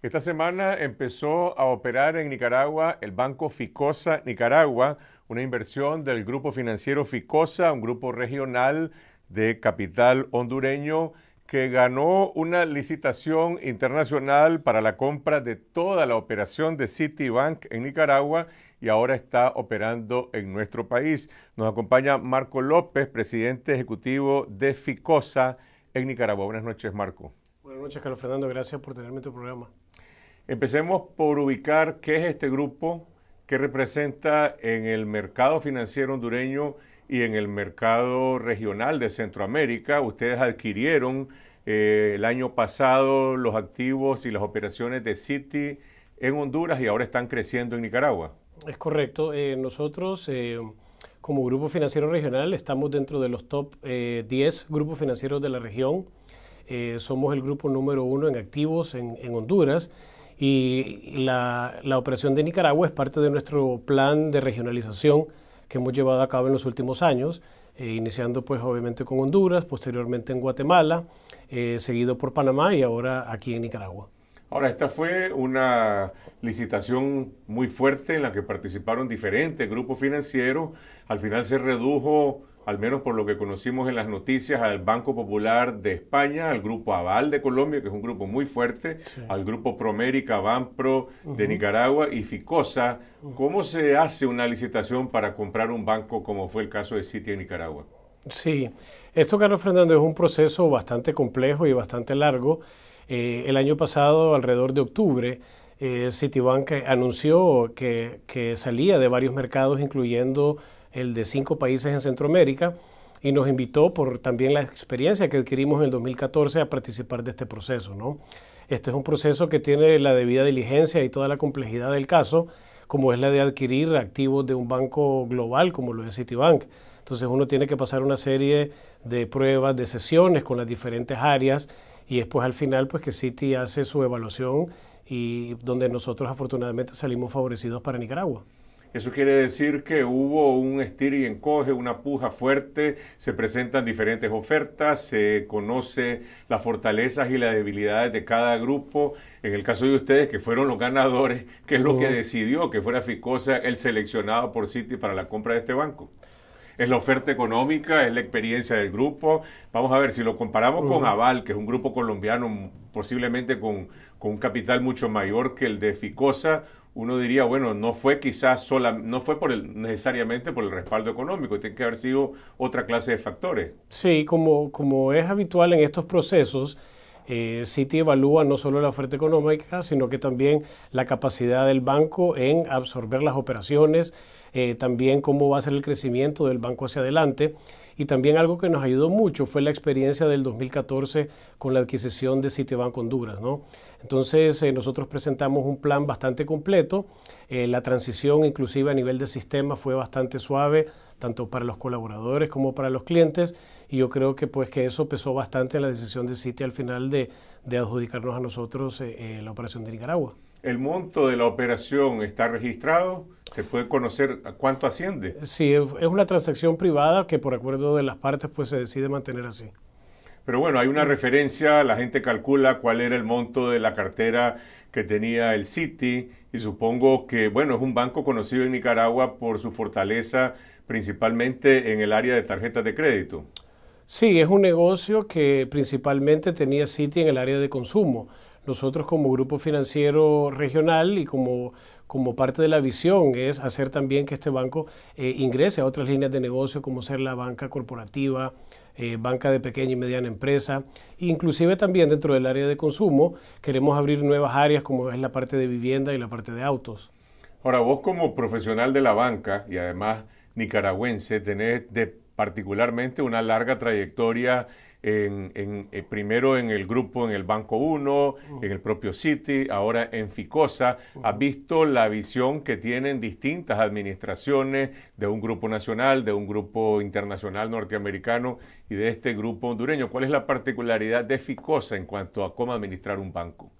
Esta semana empezó a operar en Nicaragua el Banco Ficosa Nicaragua, una inversión del grupo financiero Ficosa, un grupo regional de capital hondureño que ganó una licitación internacional para la compra de toda la operación de Citibank en Nicaragua y ahora está operando en nuestro país. Nos acompaña Marco López, presidente ejecutivo de Ficosa en Nicaragua. Buenas noches, Marco. Buenas noches, Carlos Fernando. Gracias por tenerme en tu programa. Empecemos por ubicar qué es este grupo, que representa en el mercado financiero hondureño y en el mercado regional de Centroamérica. Ustedes adquirieron eh, el año pasado los activos y las operaciones de Citi en Honduras y ahora están creciendo en Nicaragua. Es correcto. Eh, nosotros, eh, como Grupo Financiero Regional, estamos dentro de los top 10 grupos financieros de la región. somos el grupo número uno en activos en Honduras y la, operación de Nicaragua es parte de nuestro plan de regionalización que hemos llevado a cabo en los últimos años, eh, iniciando pues obviamente con Honduras, posteriormente en Guatemala, eh, seguido por Panamá y ahora aquí en Nicaragua. Ahora, esta fue una licitación muy fuerte en la que participaron diferentes grupos financieros. Al final se redujo al menos por lo que conocimos en las noticias, al Banco Popular de España, al Grupo Aval de Colombia, que es un grupo muy fuerte, al Grupo Promérica, Banpro de Nicaragua y Ficosa. ¿Cómo se hace una licitación para comprar un banco como fue el caso de Citi en Nicaragua? Sí, esto, Carlos Fernando, es un proceso bastante complejo y bastante largo. Eh, el año pasado, alrededor de octubre, eh, Citibank anunció que, que, salía de varios mercados, incluyendo el de cinco países en Centroamérica, y nos invitó por también la experiencia que adquirimos en el 2014 a participar de este proceso. ¿no? Este es un proceso que tiene la debida diligencia y toda la complejidad del caso, como es la de adquirir activos de un banco global como lo es Citibank. Entonces uno tiene que pasar una serie de pruebas, de sesiones con las diferentes áreas y después al final pues que Citi hace su evaluación y donde nosotros afortunadamente salimos favorecidos para Nicaragua. Eso quiere decir que hubo un estir y encoge, una puja fuerte, se presentan diferentes ofertas, se conoce las fortalezas y las debilidades de cada grupo. En el caso de ustedes, que fueron los ganadores, ¿qué es lo que decidió que fuera Ficosa el seleccionado por Citi para la compra de este banco? es la oferta económica, es la experiencia del grupo. Vamos a ver, si lo comparamos con Aval, que es un grupo colombiano posiblemente con, con, un capital mucho mayor que el de Ficosa, uno diría, bueno, no fue quizás sola, no fue por el, necesariamente por el respaldo económico, tiene que haber sido otra clase de factores. Sí, como, como es habitual en estos procesos, eh, Citi evalúa no solo la oferta económica, sino que también la capacidad del banco en absorber las operaciones, eh, también cómo va a ser el crecimiento del banco hacia adelante. Y también algo que nos ayudó mucho fue la experiencia del 2014 con la adquisición de Citibank Honduras. Entonces eh, nosotros presentamos un plan bastante completo. Eh, la transición inclusive a nivel de sistema fue bastante suave tanto para los colaboradores como para los clientes, y yo creo que pues que eso pesó bastante en la decisión de Citi al final de, adjudicarnos a nosotros eh, eh, la operación de Nicaragua. ¿El monto de la operación está registrado? ¿Se puede conocer cuánto asciende? Sí, es una transacción privada que por acuerdo de las partes pues se decide mantener así. Pero bueno, hay una referencia, la gente calcula cuál era el monto de la cartera que tenía el Citi y supongo que, bueno, es un banco conocido en Nicaragua por su fortaleza principalmente en el área de tarjetas de crédito. Sí, es un negocio que principalmente tenía City en el área de consumo. Nosotros como grupo financiero regional y como, como parte de la visión es hacer también que este banco eh, ingrese a otras líneas de negocio como ser la banca corporativa, eh, banca de pequeña y mediana empresa, inclusive también dentro del área de consumo queremos abrir nuevas áreas como es la parte de vivienda y la parte de autos. Ahora, vos como profesional de la banca y además nicaragüense, tenés de, particularmente una larga trayectoria en, eh, primero en el grupo, en el Banco Uno, en el propio City, ahora en Ficosa, ha visto la visión que tienen distintas administraciones de un grupo nacional, de un grupo internacional norteamericano y de este grupo hondureño. ¿Cuál es la particularidad de Ficosa en cuanto a cómo administrar un banco?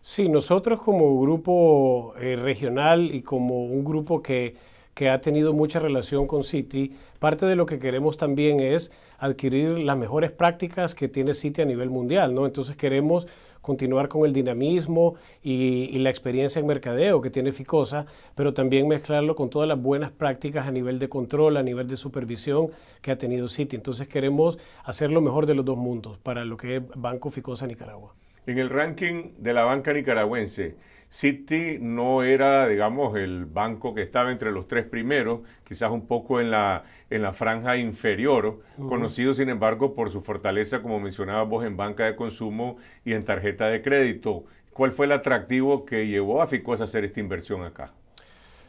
Sí, nosotros como grupo eh, regional y como un grupo que que ha tenido mucha relación con Citi. Parte de lo que queremos también es adquirir las mejores prácticas que tiene Citi a nivel mundial, ¿no? Entonces queremos continuar con el dinamismo y, y, la experiencia en mercadeo que tiene Ficosa, pero también mezclarlo con todas las buenas prácticas a nivel de control, a nivel de supervisión que ha tenido Citi. Entonces queremos hacer lo mejor de los dos mundos para lo que es Banco Ficosa Nicaragua. En el ranking de la banca nicaragüense, Citi no era, digamos, el banco que estaba entre los tres primeros, quizás un poco en la, en la franja inferior, conocido sin embargo por su fortaleza, como mencionabas vos, en banca de consumo y en tarjeta de crédito. ¿Cuál fue el atractivo que llevó a Ficos a hacer esta inversión acá?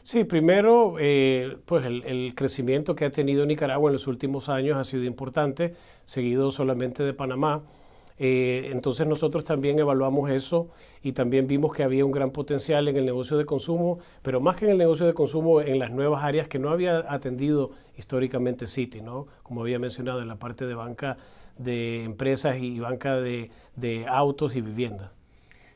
Sí, primero, eh, pues el, crecimiento que ha tenido Nicaragua en los últimos años ha sido importante, seguido solamente de Panamá. Eh, entonces nosotros también evaluamos eso y también vimos que había un gran potencial en el negocio de consumo, pero más que en el negocio de consumo, en las nuevas áreas que no había atendido históricamente Citi, Como había mencionado, en la parte de banca de empresas y banca de, de autos y vivienda.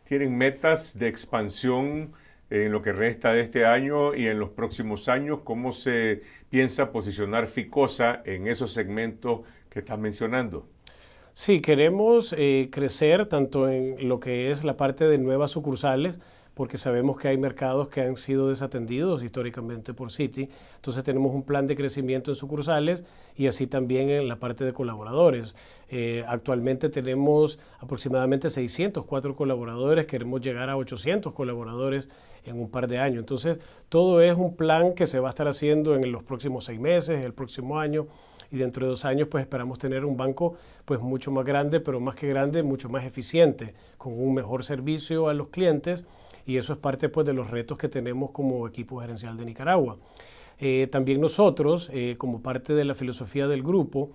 ¿Tienen metas de expansión en lo que resta de este año y en los próximos años? ¿Cómo se piensa posicionar Ficosa en esos segmentos que estás mencionando? Sí, queremos eh, crecer tanto en lo que es la parte de nuevas sucursales, porque sabemos que hay mercados que han sido desatendidos históricamente por Citi. Entonces tenemos un plan de crecimiento en sucursales y así también en la parte de colaboradores. Eh, actualmente tenemos aproximadamente 604 colaboradores, queremos llegar a 800 colaboradores en un par de años. Entonces todo es un plan que se va a estar haciendo en los próximos seis meses, el próximo año y dentro de dos años pues esperamos tener un banco pues mucho más grande, pero más que grande, mucho más eficiente, con un mejor servicio a los clientes y eso es parte pues de los retos que tenemos como equipo gerencial de Nicaragua. Eh, también nosotros, eh, como parte de la filosofía del grupo,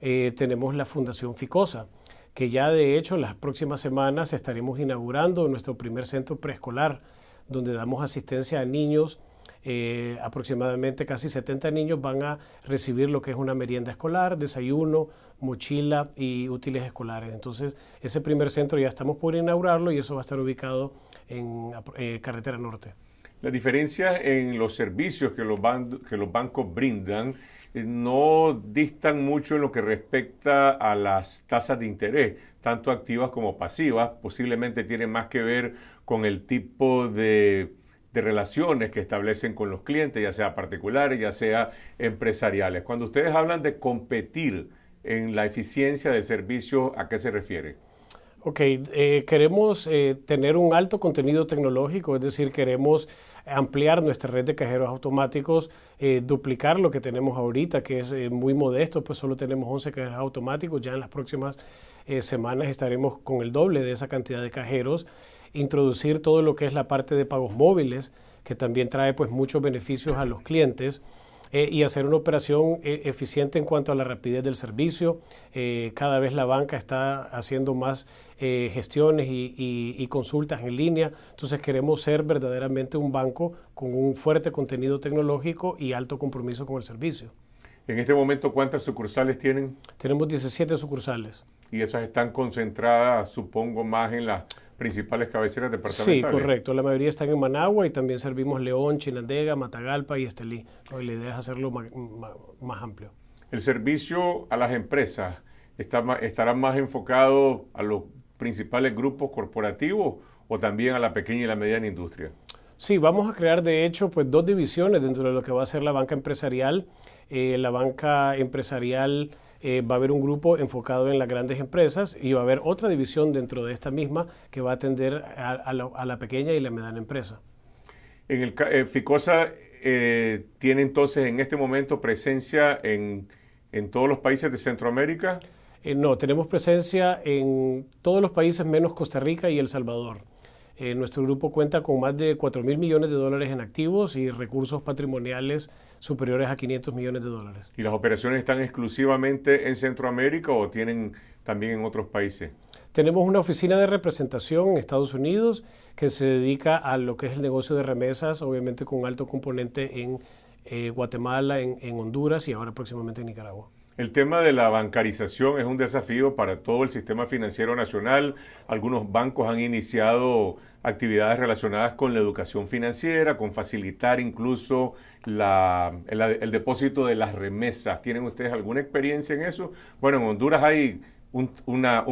eh, tenemos la Fundación Ficosa, que ya de hecho en las próximas semanas estaremos inaugurando nuestro primer centro preescolar, donde damos asistencia a niños eh, aproximadamente casi 70 niños van a recibir lo que es una merienda escolar, desayuno, mochila y útiles escolares. Entonces, ese primer centro ya estamos por inaugurarlo y eso va a estar ubicado en eh, Carretera Norte. La diferencia en los servicios que los, que los bancos brindan eh, no distan mucho en lo que respecta a las tasas de interés, tanto activas como pasivas. Posiblemente tiene más que ver con el tipo de de relaciones que establecen con los clientes, ya sea particulares, ya sea empresariales. Cuando ustedes hablan de competir en la eficiencia del servicio, ¿a qué se refiere? Ok, eh, queremos eh, tener un alto contenido tecnológico, es decir, queremos ampliar nuestra red de cajeros automáticos, eh, duplicar lo que tenemos ahorita, que es muy modesto, pues solo tenemos 11 cajeros automáticos, ya en las próximas semanas estaremos con el doble de esa cantidad de cajeros introducir todo lo que es la parte de pagos móviles, que también trae pues muchos beneficios a los clientes. Eh, y hacer una operación eh, eficiente en cuanto a la rapidez del servicio. Eh, cada vez la banca está haciendo más gestiones y, consultas en línea. Entonces queremos ser verdaderamente un banco con un fuerte contenido tecnológico y alto compromiso con el servicio. En este momento, ¿cuántas sucursales tienen? Tenemos 17 sucursales. Y esas están concentradas, supongo, más en la principales cabeceras departamentales. Sí, correcto. La mayoría están en Managua y también servimos León, Chinandega, Matagalpa y Estelí. Hoy la idea es hacerlo más, amplio. El servicio a las empresas está, estará más enfocado a los principales grupos corporativos o también a la pequeña y la mediana industria. Sí, vamos a crear de hecho pues dos divisiones dentro de lo que va a ser la banca empresarial. Eh, la banca empresarial eh, va a haber un grupo enfocado en las grandes empresas y va a haber otra división dentro de esta misma que va a atender a, la, pequeña y la mediana empresa. En el eh, Ficosa eh, tiene entonces en este momento presencia en, en todos los países de Centroamérica. no, tenemos presencia en todos los países menos Costa Rica y El Salvador. Eh, nuestro grupo cuenta con más de cuatro mil millones de dólares en activos y recursos patrimoniales superiores a 500 millones de dólares. ¿Y las operaciones están exclusivamente en Centroamérica o tienen también en otros países? Tenemos una oficina de representación en Estados Unidos que se dedica a lo que es el negocio de remesas, obviamente con alto componente en eh, Guatemala, en Honduras y ahora próximamente en Nicaragua. El tema de la bancarización es un desafío para todo el sistema financiero nacional. Algunos bancos han iniciado actividades relacionadas con la educación financiera, con facilitar incluso el, depósito de las remesas. ¿Tienen ustedes alguna experiencia en eso? Bueno, en Honduras hay un,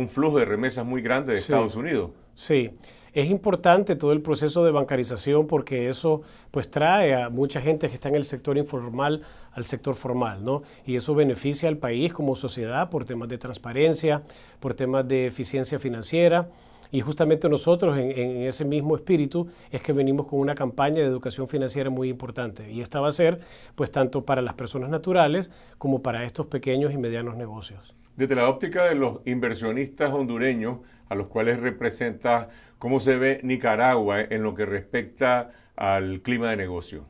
flujo de remesas muy grande de Estados Unidos. Sí. Es importante todo el proceso de bancarización porque eso pues trae a mucha gente que está en el sector informal al sector formal, ¿no? Y eso beneficia al país como sociedad por temas de transparencia, por temas de eficiencia financiera. Y justamente nosotros, en, en, ese mismo espíritu, es que venimos con una campaña de educación financiera muy importante. Y esta va a ser, pues, tanto para las personas naturales como para estos pequeños y medianos negocios. Desde la óptica de los inversionistas hondureños, a los cuales representa ¿Cómo se ve Nicaragua eh, en lo que respecta al clima de negocio?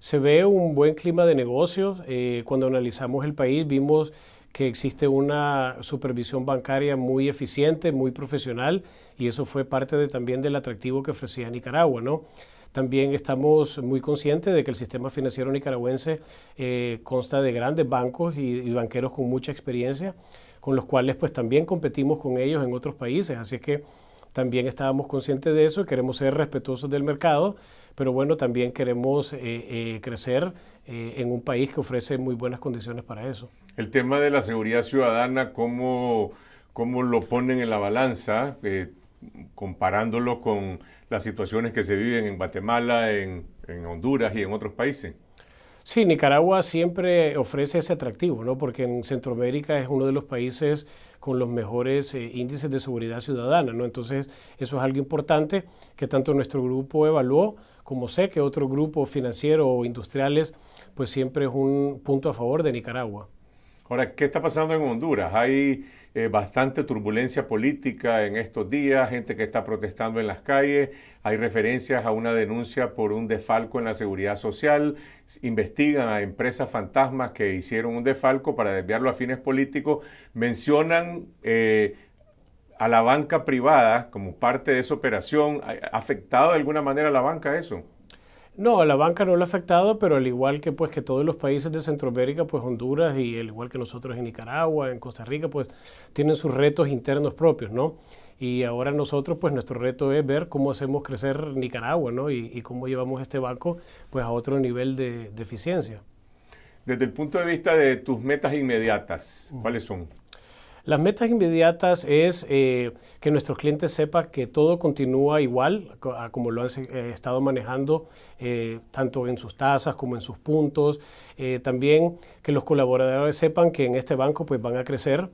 Se ve un buen clima de negocios. Eh, cuando analizamos el país vimos que existe una supervisión bancaria muy eficiente, muy profesional, y eso fue parte de, también del atractivo que ofrecía Nicaragua, ¿no? También estamos muy conscientes de que el sistema financiero nicaragüense eh, consta de grandes bancos y, y banqueros con mucha experiencia, con los cuales pues también competimos con ellos en otros países. Así es que también estábamos conscientes de eso, queremos ser respetuosos del mercado, pero bueno, también queremos eh, eh, crecer eh, en un país que ofrece muy buenas condiciones para eso. El tema de la seguridad ciudadana, ¿cómo, lo ponen en la balanza, comparándolo con las situaciones que se viven en Guatemala, en Honduras y en otros países? Sí, Nicaragua siempre ofrece ese atractivo, ¿no? Porque en Centroamérica es uno de los países con los mejores eh, índices de seguridad ciudadana, ¿no? Entonces, eso es algo importante que tanto nuestro grupo evaluó, como sé que otro grupo financiero o industriales, pues siempre es un punto a favor de Nicaragua. Ahora, ¿qué está pasando en Honduras? Hay eh, bastante turbulencia política en estos días, gente que está protestando en las calles, hay referencias a una denuncia por un defalco en la seguridad social, investigan a empresas fantasmas que hicieron un defalco para desviarlo a fines políticos, mencionan... Eh, a la banca privada como parte de esa operación, ¿ha afectado de alguna manera a la banca eso? No, la banca no lo ha afectado, pero al igual que pues que todos los países de Centroamérica, pues Honduras y al igual que nosotros en Nicaragua, en Costa Rica, pues tienen sus retos internos propios, ¿no? Y ahora nosotros, pues nuestro reto es ver cómo hacemos crecer Nicaragua, ¿no? Y, cómo llevamos este banco pues a otro nivel de eficiencia. Desde el punto de vista de tus metas inmediatas, ¿cuáles son? Las metas inmediatas es eh, que nuestros clientes sepan que todo continúa igual como lo han eh, estado manejando, eh, tanto en sus tasas como en sus puntos. también que los colaboradores sepan que en este banco pues, van a crecer.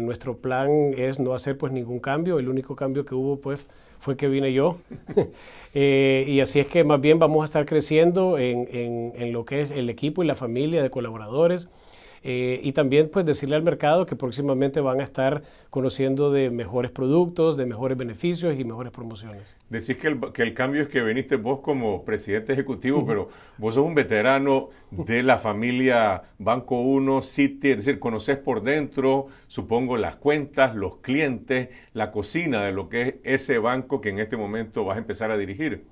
nuestro plan es no hacer pues ningún cambio. El único cambio que hubo pues fue que vine yo. y así es que más bien vamos a estar creciendo en lo que es el equipo y la familia de colaboradores. Eh, y también pues decirle al mercado que próximamente van a estar conociendo de mejores productos, de mejores beneficios y mejores promociones. Decís que el, que el cambio es que viniste vos como presidente ejecutivo, pero vos sos un veterano de la familia Banco 1, City, es decir, conoces por dentro, supongo, las cuentas, los clientes, la cocina de lo que es ese banco que en este momento vas a empezar a dirigir.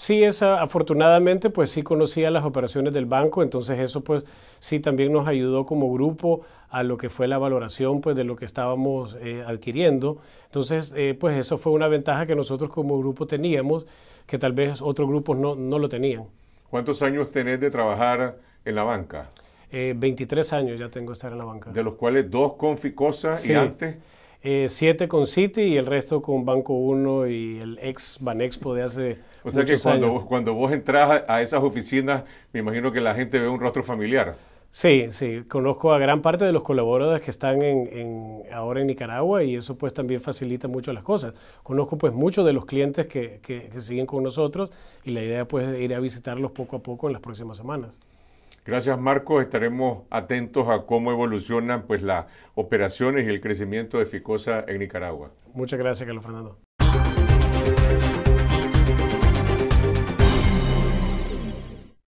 Sí, esa, afortunadamente, pues sí conocía las operaciones del banco, entonces eso pues sí también nos ayudó como grupo a lo que fue la valoración pues de lo que estábamos eh, adquiriendo. Entonces, eh, pues eso fue una ventaja que nosotros como grupo teníamos, que tal vez otros grupos no, no lo tenían. ¿Cuántos años tenés de trabajar en la banca? Eh, 23 años ya tengo de estar en la banca. De los cuales dos con Ficosa y antes... Eh, siete con Citi y el resto con Banco 1 y el ex Banexpo de hace O sea que cuando, cuando vos entras a esas oficinas, me imagino que la gente ve un rostro familiar. Sí, sí, conozco a gran parte de los colaboradores que están en, ahora en Nicaragua y eso pues también facilita mucho las cosas. Conozco pues muchos de los clientes que, que siguen con nosotros y la idea pues es ir a visitarlos poco a poco en las próximas semanas. Gracias Marcos, estaremos atentos a cómo evolucionan pues las operaciones y el crecimiento de Ficosa en Nicaragua. Muchas gracias Carlos Fernando.